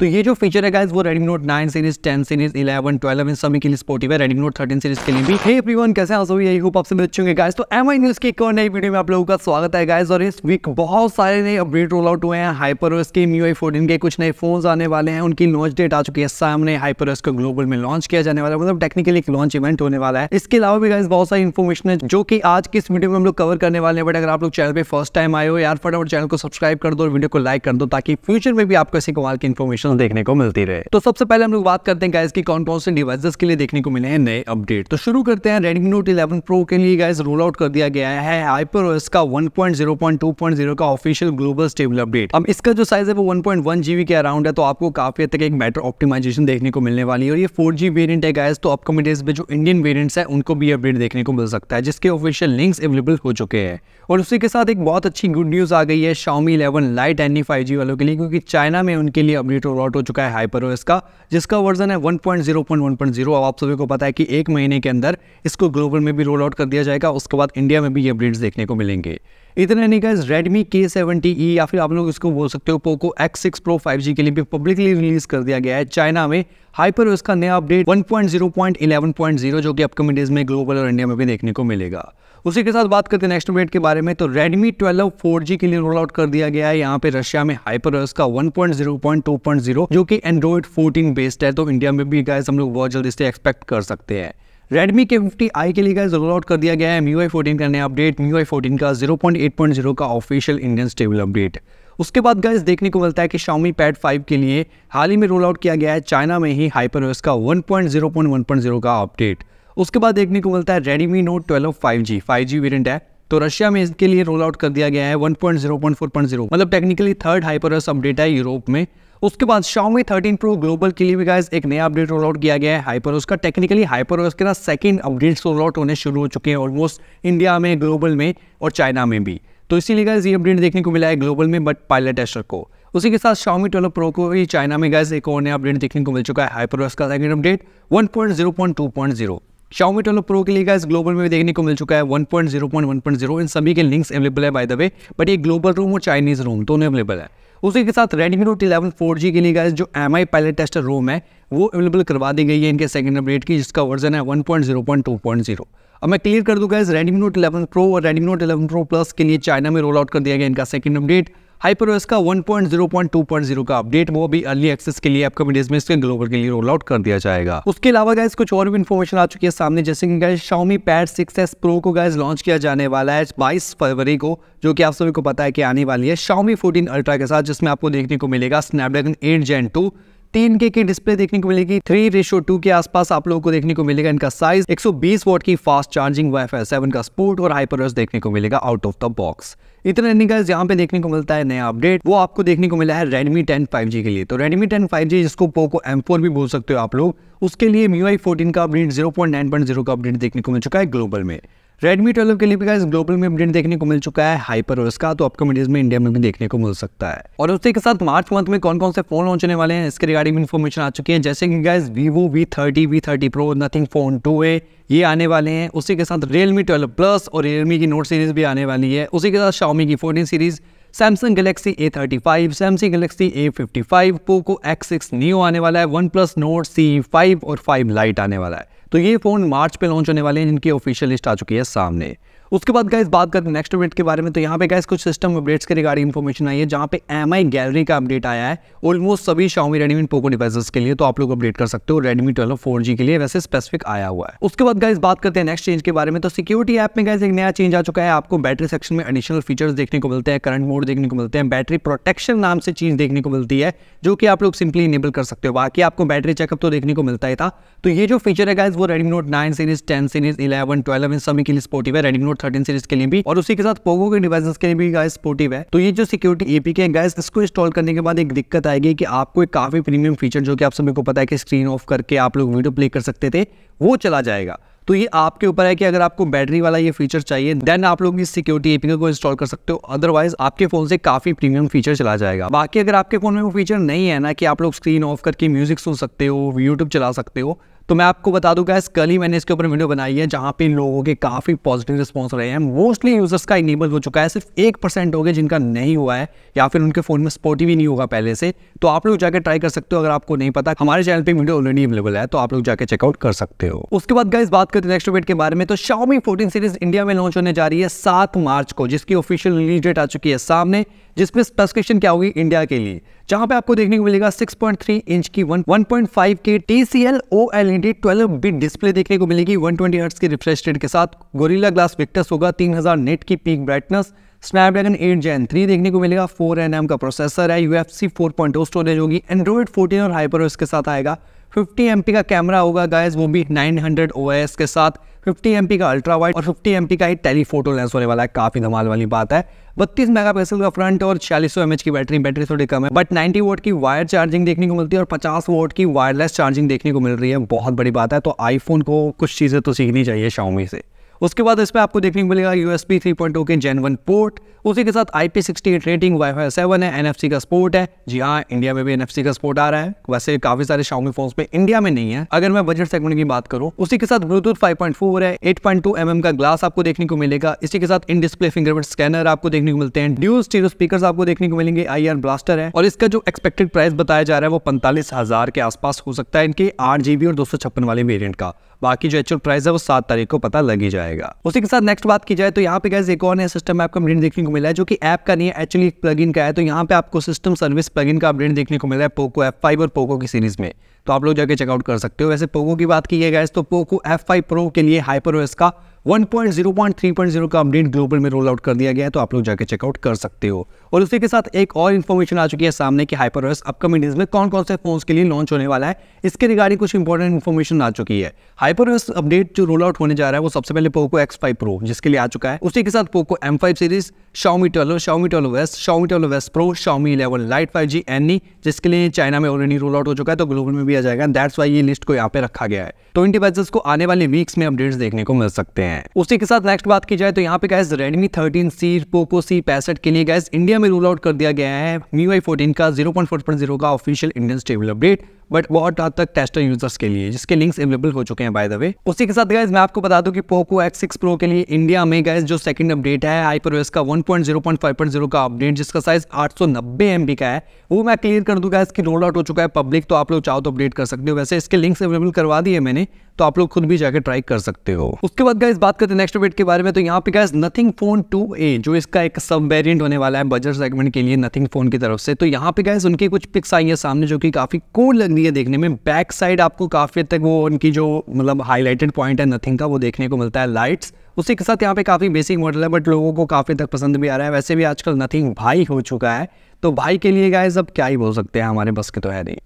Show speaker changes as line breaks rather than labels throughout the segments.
तो ये जो फीचर है गाइज वो Redmi Note 9 सीरीज 10 सीरीज 11 12 इन सभी के लिए स्पोर्टिव है Redmi Note 13 सीरीज के लिए भी hey everyone, कैसे आप यही होप आपसे मिल चुके गाइज तो एम आई न्यूज की एक और नई वीडियो में आप लोगों का स्वागत है गाइज और इस वीक बहुत सारे नए अपडेट रोल आउट हुए हैं हाइपर ओएस के आई फोर्टीन के कुछ नए फोन आने वाले हैं उनकी लॉन्च डेट आ चुकी है सामने हाइपर ओएस को ग्लोबल में लॉन्च किया जाने वाला है मतलब टेक्निकली एक लॉन्च इवेंट होने वाला है इसके अलावा भी गाइज बहुत सारी इन्फॉर्मेशन है जो कि आज की इस वीडियो में हम लोग कवर करने वाले हैं बट अगर आप लोग चैनल पर फर्स्ट टाइम आए हो यार फटाफट चैनल को सब्सक्राइब कर दो और वीडियो को लाइक कर दो ताकि फ्यूचर में भी आपको ऐसे कमाल की इन्फॉर्मेशन फंक्शन देखने को मिलती रहे तो सबसे पहले हम लोग बात करते हैं गाइज की कौन कौन से डिवाइस के लिए देखने को मिले हैं नए अपडेट तो शुरू करते हैं रेडमी नोट इलेवन प्रो के लिए गाइज रोल आउट कर दिया गया है हाइपर ओएस का one point point point zero two zero का ऑफिशियल ग्लोबल स्टेबल अपडेट अब इसका जो साइज है वो वन पॉइंट वन जीबी के अराउंड है तो आपको काफी हद तक एक बेटर ऑप्टिमाइजेशन देखने को मिलने वाली है और ये फोर जी वेरियंट है गाइज तो अपकमिंग डेज में जो इंडियन वेरियंट्स है उनको भी अपडेट देखने को मिल सकता है जिसके ऑफिशियल लिंक्स अवेलेबल हो चुके हैं और उसी के साथ एक बहुत अच्छी गुड न्यूज आ गई है Xiaomi eleven lite NE five वालों के लिए क्योंकि चाइना में उनके लिए अपडेट हो रोल आउट हो चुका है हाइपर ओएस का जिसका वर्जन है 1.0.1.0 अब आप सभी को पता है कि एक महीने के अंदर इसको ग्लोबल में भी रोल आउट कर दिया जाएगा उसके बाद इंडिया में भी ये अपडेट्स देखने को मिलेंगे इतना नहीं guys Redmi K seventy E या फिर आप लोग इसको बोल सकते हो Poco X6 Pro pro five G के लिए भी पब्लिकली रिलीज कर दिया गया है चाइना में हाइपर का नया अपडेट 1.0.11.0 जो कि अपकमिंग डेज में ग्लोबल और इंडिया में भी देखने को मिलेगा उसी के साथ बात करते हैं नेक्स्ट अपडेट के बारे में तो Redmi 12 4G के लिए रोल आउट कर दिया गया है यहाँ पे रशिया में हाइपर का 1.0.2.0 जो कि एंड्रॉइड 14 बेस्ड है तो इंडिया में भी गाइज हम लोग बहुत जल्दी से एक्सपेक्ट कर सकते हैं Redmi फिफ्टी आई के लिए रोल आउट कर दिया गया है MIUI 14 का नया अपडेट MIUI 14 का 0.8.0 का ऑफिशियल इंडियन स्टेबल अपडेट उसके बाद गाइज देखने को मिलता है कि Xiaomi Pad 5 के लिए हाल ही में रोल आउट किया गया है चाइना में ही ओएस का 1.0.1.0 का अपडेट उसके बाद देखने को मिलता है Redmi Note 12 5G 5G variant है तो रशिया में इसके लिए रोल आउट कर दिया गया है 1.0.4.0 मतलब टेक्निकली थर्ड ओएस अपडेट है यूरोप में उसके बाद Xiaomi 13 Pro ग्लोबल के लिए भी गाइज एक नया अपडेट रोल आउट किया गया है हाइपर उसका टेक्निकली हाइपर उसके ना सेकेंड अपडेट्स रोल आउट होने शुरू हो चुके हैं ऑलमोस्ट इंडिया में ग्लोबल में और चाइना में भी तो इसीलिए गाइज ये अपडेट देखने को मिला है ग्लोबल में बट पायलट एस्टर को उसी के साथ Xiaomi 12 Pro को भी चाइना में गाइज एक और नया अपडेट देखने को मिल चुका है हाइपर का सेकंड अपडेट 1.0.2.0 Xiaomi 12 Pro के लिए गाइस ग्लोबल में भी देखने को मिल चुका है 1.0.1.0 इन सभी के लिंक्स अवेलेबल है बाय द वे बट ये ग्लोबल रूम और चाइनीज रूम दोनों अवेलेबल है उसी के साथ नोट इलेवन फोर जी के लिए गाइस जो M I pilot tester ROM है वो अवेलेबल करवा दी गई है इनके सेकेंड अपडेट की जिसका वर्जन है 1.0.2.0 अब मैं क्लियर कर दूंगा इस रेडमी नोट इलेवन प्रो और Redmi Note eleven pro plus के लिए चाइना में रोल आउट कर दिया गया इनका सेकंड अपडेट ओएस का 1.0.2.0 का अपडेट वो भी अर्ली एक्सेस के लिए अपकमिंग डेज में इसके ग्लोबल के लिए रोल आउट कर दिया जाएगा उसके अलावा गाइज कुछ और भी इन्फॉर्मेशन आ चुकी है सामने जैसे कि guys Xiaomi pad six S pro को गाइज लॉन्च किया जाने वाला है बाईस फरवरी को जो कि आप सभी को पता है कि आने वाली है शाउमी फोर्टीन अल्ट्रा के साथ जिसमें आपको देखने को मिलेगा स्नैपड्रैगन एट जेन टू तीन के की डिस्प्ले देखने को मिलेगी थ्री रेशो टू के आसपास आप लोगों को देखने को मिलेगा इनका साइज 120 वोट की fast charging wi phi seven का स्पोर्ट और हाइपर देखने को मिलेगा आउट ऑफ द बॉक्स इतना नहीं गाइस यहाँ पे देखने को मिलता है नया अपडेट वो आपको देखने को मिला है Redmi 10 5G के लिए तो Redmi 10 5G जिसको पोको M4 भी बोल सकते हो आप लोग उसके लिए MIUI 14 का अपडेट 0.9.0 का अपडेट देखने को मिल चुका है ग्लोबल में रेडमी ट्वेल्व के लिए भी ग्लोबल में अपडेट देखने को मिल चुका है हाइपर और का तो आपको मीडियज में इंडिया में भी देखने को मिल सकता है और उसी के साथ मार्च मंथ में कौन कौन से फोन लॉन्च होने वाले हैं इसके रिगार्डिंग इन्फॉर्मेशन आ चुकी है जैसे कि guys Vivo V thirty V thirty pro Nothing phone two A ये आने वाले हैं उसी के साथ रियलमी ट्वेल्व प्लस और रियलमी की नोट सीरीज भी आने वाली है उसी के साथ शाउमी की fourteen series Samsung Galaxy A thirty five Samsung Galaxy A fifty five Poco X six new आने वाला है one plus Nord C five और फाइव लाइट आने वाला है तो ये फ़ोन मार्च पे लॉन्च होने वाले हैं इनकी ऑफिशियल लिस्ट आ चुकी है सामने उसके बाद गाइस बात करते हैं नेक्स्ट अपडेट के बारे में तो यहाँ पे गाइस कुछ सिस्टम अपडेट्स के रिगार्डिंग इन्फॉर्मेशन आई है जहाँ पे एम आई गैलरी का अपडेट आया है ऑलमोस्ट सभी शाओमी रेडमी पोको डिवाइसेस के लिए तो आप लोग अपडेट कर सकते हो रेडमी ट्वेल्व फोर के लिए वैसे स्पेसिफिक आया हुआ है उसके बाद गाइस बात करते हैं नेक्स्ट चेंज के बारे में तो सिक्योरिटी ऐप में गाइस एक नया चेंज आ चुका है आपको बैटरी सेक्शन में एडिशनल फीचर्स देखने को मिलते हैं करंट मोड देखने को मिलते हैं बैटरी प्रोटेक्शन नाम से चीज देखने को मिलती है जो कि आप लोग सिंपली इनेबल कर सकते हो बाकी आपको बैटरी चेकअप तो देखने को मिलता ही था तो ये जो फीचर है गाइस वो Redmi Note nine series ten series eleven twelve इन सभी के लिए स्पोर्टिव है Redmi Note note thirteen series के लिए भी और उसी के साथ पोगो के डिवाइस के लिए भी गाइस सपोर्टिव है तो ये जो सिक्योरिटी एपी के गाइस इसको इंस्टॉल करने के बाद एक दिक्कत आएगी कि आपको एक काफी प्रीमियम फीचर जो कि आप सभी को पता है कि स्क्रीन ऑफ करके आप लोग वीडियो प्ले कर सकते थे वो चला जाएगा तो ये आपके ऊपर है कि अगर आपको बैटरी वाला ये फीचर चाहिए देन आप लोग इस सिक्योरिटी एपिका को इंस्टॉल कर सकते हो अदरवाइज आपके फोन से काफी प्रीमियम फीचर चला जाएगा बाकी अगर आपके फोन में वो फीचर नहीं है ना कि आप लोग स्क्रीन ऑफ करके म्यूजिक सुन सकते हो यूट्यूब चला सकते हो तो मैं आपको बता दूं इस कल ही मैंने इसके ऊपर वीडियो बनाई है जहाँ पे लोगों के काफ़ी पॉजिटिव रिस्पॉन्स रहे हैं मोस्टली यूज़र्स का इनेबल हो चुका है सिर्फ एक परसेंट हो गए जिनका नहीं हुआ है या फिर उनके फ़ोन में स्पोर्टिव ही नहीं होगा पहले से तो आप लोग जाकर ट्राई कर सकते हो अगर आपको नहीं पता हमारे चैनल पर वीडियो ऑलरेडी अवेलेबल है तो आप लोग जाकर चेकआउट कर सकते हो उसके बाद गैस बात करते नेक्स्ट अपडेट के बारे में तो शाओमी फोर्टीन सीरीज इंडिया में लॉन्च होने जा रही है सात मार्च को जिसकी ऑफिशियल रिलीज डेट आ चुकी है सामने जिसमें स्पेसिफिकेशन क्या होगी इंडिया के लिए जहां पे आपको देखने को मिलेगा 6.3 इंच की 1.5 के TCL OLED 12 बिट डिस्प्ले देखने को मिलेगी 120 हर्ट्ज के रिफ्रेश रेट के साथ गोरिल्ला ग्लास विक्टस होगा 3000 नेट की पीक ब्राइटनेस स्नैपड्रैगन 8 जैन 3 देखने को मिलेगा 4 एन का प्रोसेसर है यू एफ सी स्टोरेज होगी एंड्रॉइड 14 और हाइपर इसके साथ आएगा 50 एम का कैमरा होगा गायज वो भी 900 हंड्रेड के साथ 50 एम का अल्ट्रा वाइड और 50 एम का ही टेलीफोटो लेंस होने वाला है काफ़ी धमाल वाली बात है बत्तीस मेगापिक्सल का फ्रंट और छियालीस सौ की बैटरी बैटरी थोड़ी कम है बट 90 वोट की वायर चार्जिंग देखने को मिलती है और 50 वोट की वायरलेस चार्जिंग देखने को मिल रही है बहुत बड़ी बात है तो आईफोन को कुछ चीज़ें तो सीखनी चाहिए शाओमी से उसके बाद इसमें आपको देखने को मिलेगा U S three point two के जेन वन पोर्ट उसी के साथ I P sixty eight rating wi fi seven है एन एफ सी का स्पोर्ट है जी हाँ इंडिया में भी एन एफ सी का स्पोर्ट आ रहा है वैसे काफी सारे शाओमी फोन में इंडिया में नहीं है अगर मैं बजट सेगमेंट की बात करूँ उसी के साथ ब्लूटूथ फाइव पॉइंट फोर है eight point two M M का ग्लास आपको देखने को मिलेगा इसी के साथ इन डिस्प्ले फिंगरप्रिंट स्कैनर आपको देखने को मिलते हैं ड्यू स्टीरो स्पीकर आपको देखने को मिलेंगे आई आर ब्लास्टर है और इसका जो एक्सपेक्टेड प्राइस बताया जा रहा है वो पैंतालीस हजार के आसपास हो सकता है इनके आठ जीबी और दो सौ छप्पन वाले वेरियंट का बाकी जो एक्चुअल प्राइस है वो सात तारीख को पता लग ही जाएगा उसी के साथ नेक्स्ट बात की जाए तो यहाँ पे गैस एक और नया सिस्टम आपको अपडेट देखने को मिला है जो कि ऐप का नहीं है एक्चुअली प्लग इन का है तो यहाँ पे आपको सिस्टम सर्विस प्लग का अपडेट देखने को मिला है पोको एफ फाइव और पोको की सीरीज में तो आप लोग जाके चेकआउट कर सकते हो वैसे पोको की बात की है गैस तो पोको एफ फाइव प्रो के लिए हाइपर का 1.0 का अपडेट ग्लोबल में रोल आउट कर दिया गया है तो आप लोग जाके चेकआउट कर सकते हो और उसी के साथ एक और इन्फॉर्मेशन आ चुकी है सामने कि हाइपरवर्स अपकमिंग डेज में कौन कौन से फोन के लिए लॉन्च होने वाला है इसके रिगार्डिंग कुछ इंपॉर्टेंट इन्फॉर्मेशन आ चुकी है हाइपरवर्स अपडेट जो रोल आउट होने जा रहा है वो सबसे पहले पोको एक्स फाइव प्रो जिसके लिए आ चुका है उसी के साथ Poco M five series twelve 12, Xiaomi twelve Xiaomi Pro Xiaomi eleven lite five G N जिसके लिए चाइना में ऑलरेडी रोल आउट हो चुका है तो ग्लोबल में भी आ जाएगा दैट्स वाई ये लिस्ट को यहाँ पे रखा गया है तो इन डिवाइसेस को आने वाले वीक्स में अपडेट्स देखने को मिल सकते हैं उसी के साथ नेक्स्ट बात की जाए तो यहाँ पे guys Redmi thirteen C Poco C पैसठ के लिए गैस इंडिया में रोल आउट कर दिया गया है मी वाई फोर्टीन का zero point four point zero का official Indian stable update but वो अट तक टेस्टर यूजर्स के लिए जिसके लिंक्स अवेलेबल हो चुके हैं बाय द वे उसी के साथ गाइज मैं आपको बता दूं कि पोको एक्स सिक्स प्रो के लिए इंडिया में गाइज जो सेकंड अपडेट है आईपरओएस का जीरो का अपडेट जिसका साइज 890 एमबी का है वो मैं क्लियर कर दूंगा इसकी रोल आउट हो चुका है पब्लिक तो आप लोग चाहो तो अपडेट कर सकते हो वैसे इसके लिंक्स अवेलेबल करवा दिए मैंने तो आप लोग खुद भी जाकर ट्राई कर सकते हो उसके बाद गाइस बात करते हैं नेक्स्ट अपडेट के बारे में तो यहाँ पे guys nothing phone two A जो इसका एक सब वेरियंट होने वाला है बजट सेगमेंट के लिए नथिंग फोन की तरफ से तो यहाँ पे गाइस उनकी कुछ पिक्स आई है सामने जो की काफी कूल लग रही है देखने में बैक साइड आपको काफी तक वो उनकी जो मतलब हाईलाइटेड पॉइंट है नथिंग का वो देखने को मिलता है लाइट्स उसी के साथ यहाँ पे काफ़ी बेसिक मॉडल है बट लोगों को काफ़ी तक पसंद भी आ रहा है वैसे भी आजकल नथिंग भाई हो चुका है तो भाई के लिए गाइज अब क्या ही बोल सकते हैं हमारे बस के तो है नहीं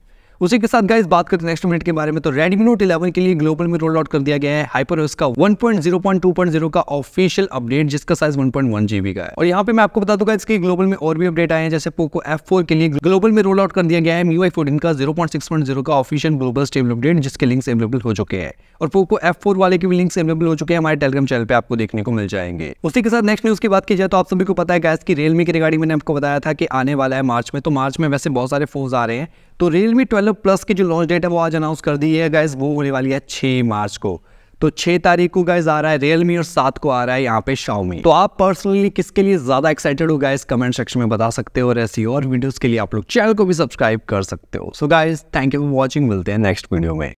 उसी के साथ गाइस बात करते हैं नेक्स्ट मिनट के बारे में तो Redmi Note 11 के लिए ग्लोबल में रोल आउट कर दिया गया है हाइपरओएस का 1.0.2.0 का ऑफिशियल अपडेट जिसका साइज 1.1 जीबी का है और यहाँ पे मैं आपको बता दूंगा इसके ग्लोबल में और भी अपडेट आए हैं जैसे पोको F4 के लिए ग्लोबल में रोल आउट कर दिया गया है MIUI 14 का जीरो का ऑफिशियल ग्लोबल स्टेबल अपडेट जिसके लिंक अवेलेबल हो चुके हैं और पोको फोर वाले के भी लिंक्स अवेलेबल हो चुके हैं हमारे टेलीग्राम चैनल पर आपको देखने को मिल जाएंगे उसी के साथ नेक्स्ट न्यूज की बात की जाए तो आप सभी को पता है गैस की रियलमी की रिगार्डिंग मैंने आपको बताया था कि आने वाला है मार्च में तो मार्च में वैसे बहुत सारे फोन आ रहे हैं तो रियलमी ट्वेल्व ट्वेल्व प्लस की जो लॉन्च डेट है वो आज अनाउंस कर दी है गाइज वो होने वाली है छः मार्च को तो छः तारीख को गाइज आ रहा है रियलमी और सात को आ रहा है यहाँ पे शाओमी तो आप पर्सनली किसके लिए ज़्यादा एक्साइटेड हो गाइज कमेंट सेक्शन में बता सकते हो और ऐसी और वीडियोज़ के लिए आप लोग चैनल को भी सब्सक्राइब कर सकते हो so guys thank you for watching मिलते हैं नेक्स्ट वीडियो में